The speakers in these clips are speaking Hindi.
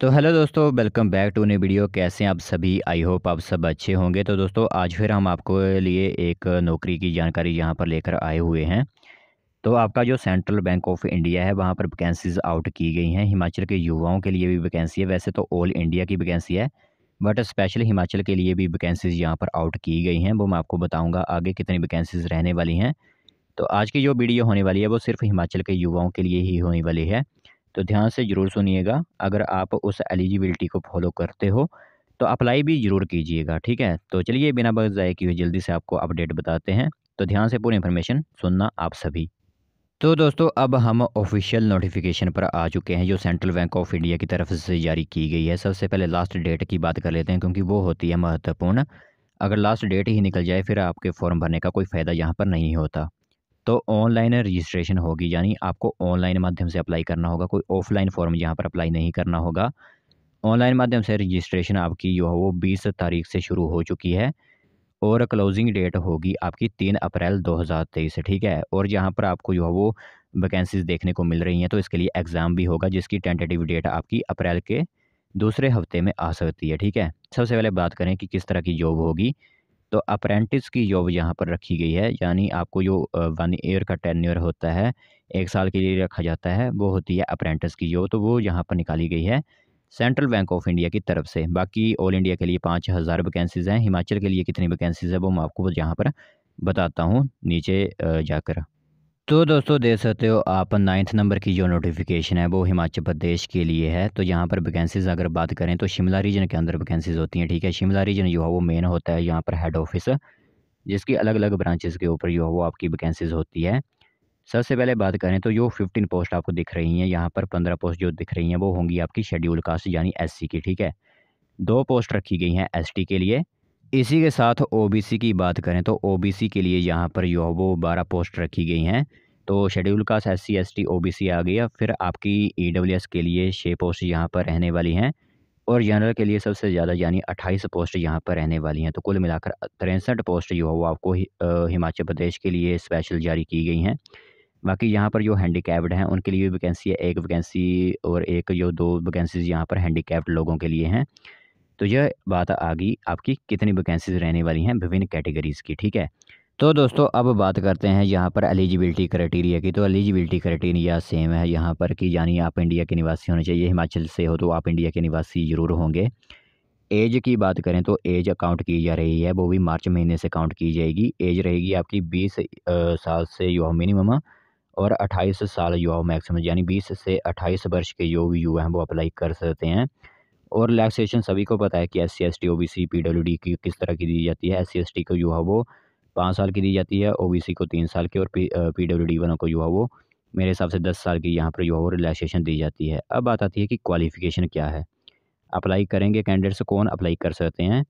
तो हेलो दोस्तों welcome back to new video कैसे हैं आप सभी आई होप आप सब अच्छे होंगे तो दोस्तों आज फिर हम आपको लिए एक नौकरी की जानकारी यहाँ पर लेकर आए हुए हैं तो आपका जो सेंट्रल बैंक ऑफ इंडिया है वहाँ पर वैकेंसीज़ आउट की गई हैं हिमाचल के युवाओं के लिए भी वैकेंसी है वैसे तो ऑल इंडिया की वैकेंसी है बट स्पेशल हिमाचल के लिए भी वैकेंसीज़ यहाँ पर आउट की गई हैं वो मैं आपको बताऊँगा आगे कितनी वैकेंसीज़ रहने वाली हैं तो आज की जो वीडियो होने वाली है वो सिर्फ हिमाचल के युवाओं के लिए ही होने वाली है तो ध्यान से ज़रूर सुनिएगा अगर आप उस एलिजिबिलिटी को फॉलो करते हो तो अप्लाई भी ज़रूर कीजिएगा ठीक है तो चलिए बिना बस जाए कि जल्दी से आपको अपडेट बताते हैं तो ध्यान से पूरी इन्फॉर्मेशन सुनना आप सभी तो दोस्तों अब हम ऑफिशियल नोटिफिकेशन पर आ चुके हैं जो सेंट्रल बैंक ऑफ इंडिया की तरफ से जारी की गई है सबसे पहले लास्ट डेट की बात कर लेते हैं क्योंकि वो होती है महत्वपूर्ण अगर लास्ट डेट ही निकल जाए फिर आपके फॉर्म भरने का कोई फ़ायदा यहाँ पर नहीं होता तो ऑनलाइन रजिस्ट्रेशन होगी यानी आपको ऑनलाइन माध्यम से अप्लाई करना होगा कोई ऑफलाइन फॉर्म यहाँ पर अप्लाई नहीं करना होगा ऑनलाइन माध्यम से रजिस्ट्रेशन आपकी जो है वो बीस तारीख से शुरू हो चुकी है और क्लोजिंग डेट होगी आपकी तीन अप्रैल दो ठीक है और यहाँ पर आपको जो है वो वैकेंसीज देखने को मिल रही हैं तो इसके लिए एग्ज़ाम भी होगा जिसकी टेंटेटिव डेट आपकी अप्रैल के दूसरे हफ्ते में आ सकती है ठीक है सबसे पहले बात करें कि किस तरह की जॉब होगी तो अप्रेंटिस की जॉब यहाँ पर रखी गई है यानी आपको जो वन ईयर का टेन ईयर होता है एक साल के लिए रखा जाता है वो होती है अप्रेंटिस की जॉब तो वो यहाँ पर निकाली गई है सेंट्रल बैंक ऑफ इंडिया की तरफ से बाकी ऑल इंडिया के लिए पाँच हज़ार वैकेंसीज़ हैं हिमाचल के लिए कितनी वैकेंसीज़ है वो मैं आपको यहाँ पर बताता हूँ नीचे जाकर तो दोस्तों देख सकते हो आप नाइन्थ नंबर की जो नोटिफिकेशन है वो हिमाचल प्रदेश के लिए है तो यहाँ पर वैकेंसीज़ अगर बात करें तो शिमला रीजन के अंदर वैकेंसीज़ होती हैं ठीक है शिमला रीजन जो है वो मेन होता है यहाँ पर हेड ऑफिस जिसकी अलग अलग ब्रांचेज़ के ऊपर जो है वो आपकी वैकेंसीज़ होती है सबसे पहले बात करें तो जो फिफ्टीन पोस्ट आपको दिख रही हैं यहाँ पर पंद्रह पोस्ट जो दिख रही हैं वो होंगी आपकी शेड्यूल कास्ट यानी एस की ठीक है दो पोस्ट रखी गई हैं एस के लिए इसी के साथ ओबीसी की बात करें तो ओबीसी के लिए यहाँ पर जो है वो बारह पोस्ट रखी गई हैं तो शेड्यूल का S C S T O B C आ गया फिर आपकी ई डब्ल्यू एस के लिए छः पोस्ट यहाँ पर रहने वाली हैं और जनरल के लिए सबसे ज़्यादा यानी अट्ठाईस पोस्ट यहाँ पर रहने वाली हैं तो कुल मिलाकर तिरसठ पोस्ट जो है वो आपको हिमाचल प्रदेश के लिए स्पेशल जारी की गई हैं बाकी यहाँ पर जो हैंडीकैप्ड हैं उनके लिए वैकेंसी है एक वैकेंसी और एक जो दो वैकेंसीज यहाँ पर हैंडीकैप्ड लोगों के लिए हैं तो यह बात आ गई आपकी कितनी वैकेंसीज रहने वाली हैं विभिन्न कैटेगरीज़ की ठीक है तो दोस्तों अब बात करते हैं यहाँ पर एलिजिबिलिटी क्राइटेरिया की तो एलिजिबिलिटी क्राइटेरिया सेम है यहाँ पर कि यानी आप इंडिया के निवासी होने चाहिए हिमाचल से हो तो आप इंडिया के निवासी ज़रूर होंगे एज की बात करें तो एज अकाउंट की जा रही है वो भी मार्च महीने से काउंट की जाएगी एज रहेगी आपकी बीस साल से युवा मिनिमम और अट्ठाईस साल युवा मैक्सिमम यानी बीस से अट्ठाईस वर्ष के जो भी युवा हैं वो अप्लाई कर सकते हैं और रिलैक्सेशन सभी को पता है कि S C S T O B C P W D की किस तरह की दी जाती है एस सी एस टी को युवा वो पाँच साल की दी जाती है ओबीसी को तीन साल की और पी पी डी वालों को जो है वो मेरे हिसाब से दस साल की यहाँ पर जो है वो रिलैक्सेशन दी जाती है अब बात आती है कि क्वालिफ़िकेशन क्या है अप्लाई करेंगे कैंडिडेट्स कौन अप्लाई कर सकते हैं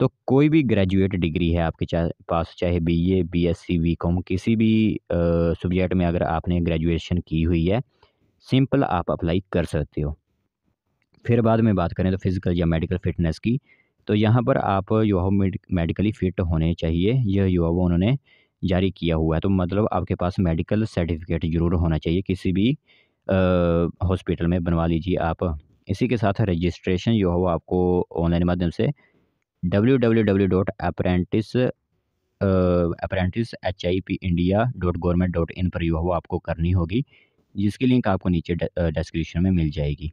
तो कोई भी ग्रेजुएट डिग्री है आपके चा, पास चाहे B A B S C B com किसी भी सब्जेक्ट में अगर आपने ग्रेजुएशन की हुई है सिंपल आप अप्लाई कर सकते हो फिर बाद में बात करें तो फिज़िकल या मेडिकल फिटनेस की तो यहाँ पर आप युवा मेडिकली फ़िट होने चाहिए यह युवा उन्होंने जारी किया हुआ है तो मतलब आपके पास मेडिकल सर्टिफिकेट ज़रूर होना चाहिए किसी भी हॉस्पिटल में बनवा लीजिए आप इसी के साथ रजिस्ट्रेशन जो है वो आपको ऑनलाइन माध्यम से W W W dot apprentice apprentice H I P India dot government dot in पर जो है वो आपको करनी होगी जिसकी लिंक आपको नीचे डिस्क्रिप्शन में मिल जाएगी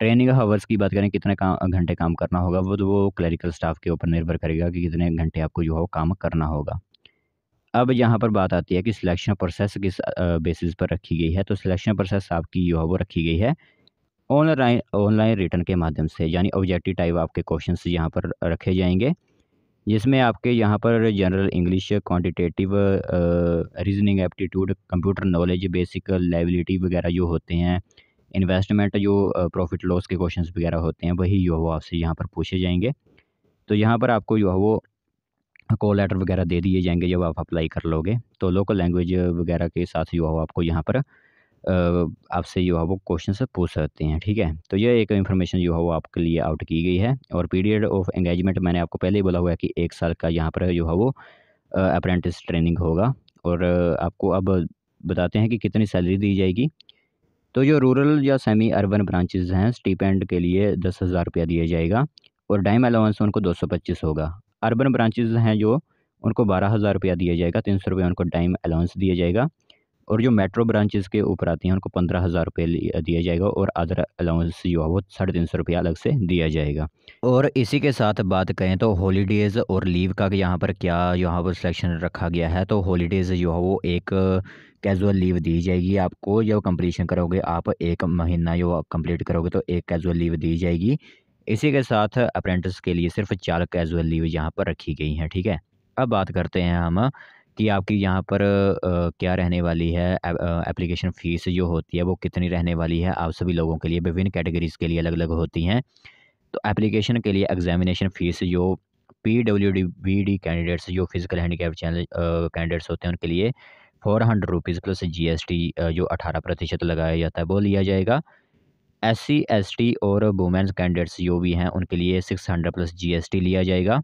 ट्रेनिंग हावर्स की बात करें कितने काम घंटे काम करना होगा वो तो वो क्लरिकल स्टाफ के ऊपर निर्भर करेगा कि कितने घंटे आपको जो है काम करना होगा अब यहाँ पर बात आती है कि सिलेक्शन प्रोसेस किस बेसिस पर रखी गई है तो सिलेक्शन प्रोसेस आपकी जो है वो रखी गई है ऑनलाइन ऑनलाइन रिटर्न के माध्यम से यानी ऑब्जेक्टिव टाइप आपके क्वेश्चन यहाँ पर रखे जाएंगे जिसमें आपके यहाँ पर general English quantitative reasoning aptitude computer knowledge basic liability वगैरह जो होते हैं इन्वेस्टमेंट जो प्रॉफिट लॉस के क्वेश्चन वगैरह होते हैं वही जो है आपसे यहाँ पर पूछे जाएंगे तो यहाँ पर आपको जो है वो कॉल लेटर वगैरह दे दिए जाएंगे जब आप अप्लाई कर लोगे तो लोकल लैंग्वेज वगैरह के साथ जो है आपको यहाँ पर आपसे जो है वो क्वेश्चन पूछ सकते हैं ठीक है तो यह एक इन्फॉर्मेशन जो है वो आपके लिए आउट की गई है और पीरियड ऑफ एंगेजमेंट मैंने आपको पहले ही बोला हुआ है कि एक साल का यहाँ पर जो है वो अप्रेंटिस ट्रेनिंग होगा और आपको अब बताते हैं कि कितनी सैलरी दी जाएगी तो जो रूरल या सेमी अर्बन ब्रांचेज हैं स्टीपेंड के लिए दस हज़ार रुपया दिया जाएगा और डाइम अलाउंस उनको दो सौ पच्चीस होगा अर्बन ब्रांचेज हैं जो उनको बारह हज़ार रुपया दिया जाएगा तीन सौ रुपये उनको डाइम अलाउंस दिया जाएगा और जो मेट्रो ब्रांचेज़ के ऊपर आती हैं उनको पंद्रह हज़ार रुपये दिया जाएगा और अदर अलाउंस जो है वो साढ़े तीन सौ रुपये अलग से दिया जाएगा और इसी के साथ बात करें तो हॉलीडेज़ और लीव का यहाँ पर क्या यहाँ पर सिलेक्शन रखा गया है तो हॉलीडेज़ जो है वो एक कैजुअल लीव दी जाएगी आपको जब कंप्लीशन करोगे आप एक महीना जो कंप्लीट करोगे तो एक कैजुअल लीव दी जाएगी इसी के साथ अप्रेंटिस के लिए सिर्फ चार कैजुअल लीव यहाँ पर रखी गई हैं ठीक है अब बात करते हैं हम कि आपकी यहाँ पर आ, क्या रहने वाली है एप्लीकेशन फ़ीस जो होती है वो कितनी रहने वाली है आप सभी लोगों के लिए विभिन्न कैटेगरीज़ के लिए अलग अलग होती हैं तो एप्लीकेशन के लिए एग्जामिनेशन फ़ीस जो P W D B D candidates जो फिज़िकल हैंडीकैप चैनल कैंडिडेट्स होते हैं उनके लिए four hundred rupees plus G S T जो अठारह प्रतिशत लगाया जाता है वो लिया जाएगा एस सी एस टी और वुमेंस कैंडिडेट्स जो भी हैं उनके लिए six hundred plus G S T लिया जाएगा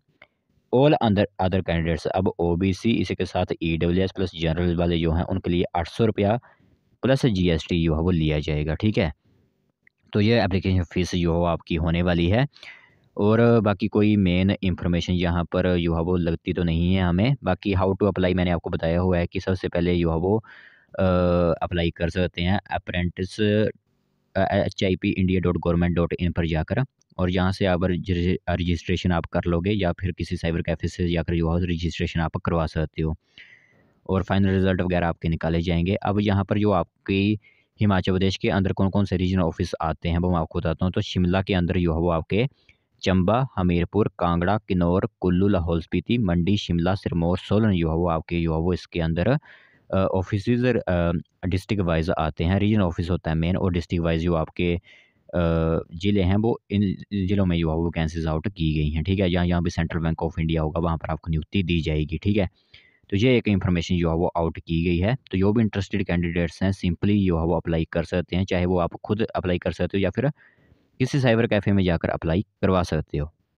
ऑल अंदर अदर कैंडिडेट्स अब ओबीसी इसी के साथ E W S plus general वाले जो हैं उनके लिए आठ सौ रुपया प्लस जीएसटी जो है वो लिया जाएगा ठीक है तो ये एप्लीकेशन फ़ीस जो हो आपकी होने वाली है और बाकी कोई मेन इंफॉर्मेशन यहाँ पर जो है वो लगती तो नहीं है हमें बाकी हाउ टू अप्लाई मैंने आपको बताया हुआ है कि सबसे पहले जो है वो अप्लाई कर सकते हैं apprentice H I P India dot government dot in पर जाकर और यहाँ से आप रजिस्ट्रेशन आप कर लोगे या फिर किसी साइबर कैफ़े से या फिर है रजिस्ट्रेशन आप करवा सकते हो और फाइनल रिज़ल्ट वगैरह आपके निकाले जाएंगे अब यहाँ पर जो आपकी हिमाचल प्रदेश के अंदर कौन कौन से रीजनल ऑफिस आते हैं वो मैं आपको बताता हूँ तो शिमला के अंदर जो है वो आपके चंबा हमीरपुर कांगड़ा किन्नौर कुल्लू लाहौल स्पीति मंडी शिमला सिरमौर सोलन जो है वो आपके जो है वो इसके अंदर ऑफिस डिस्ट्रिक्ट वाइज आते हैं रीजन ऑफिस होता है मेन और डिस्ट्रिक्ट वाइज जो आपके ज़िले हैं वो इन ज़िलों में जो है वो कैंसिल आउट की गई हैं ठीक है जहाँ जहाँ भी सेंट्रल बैंक ऑफ इंडिया होगा वहाँ पर आपको नियुक्ति दी जाएगी ठीक है तो ये एक इन्फॉर्मेशन जो है वो आउट की गई है तो जो भी इंटरेस्टेड कैंडिडेट्स हैं सिंपली जो है वो अप्लाई कर सकते हैं चाहे वो आप खुद अप्लाई कर सकते हो या फिर किसी साइबर कैफ़े में जाकर अप्लाई करवा सकते हो